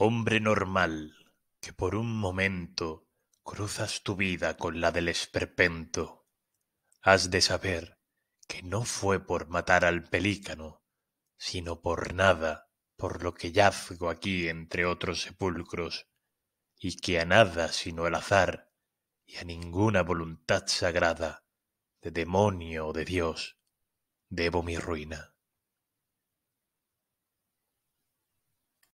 hombre normal, que por un momento cruzas tu vida con la del esperpento, has de saber que no fue por matar al pelícano, sino por nada, por lo que yazgo aquí entre otros sepulcros, y que a nada sino el azar y a ninguna voluntad sagrada, de demonio o de Dios, debo mi ruina.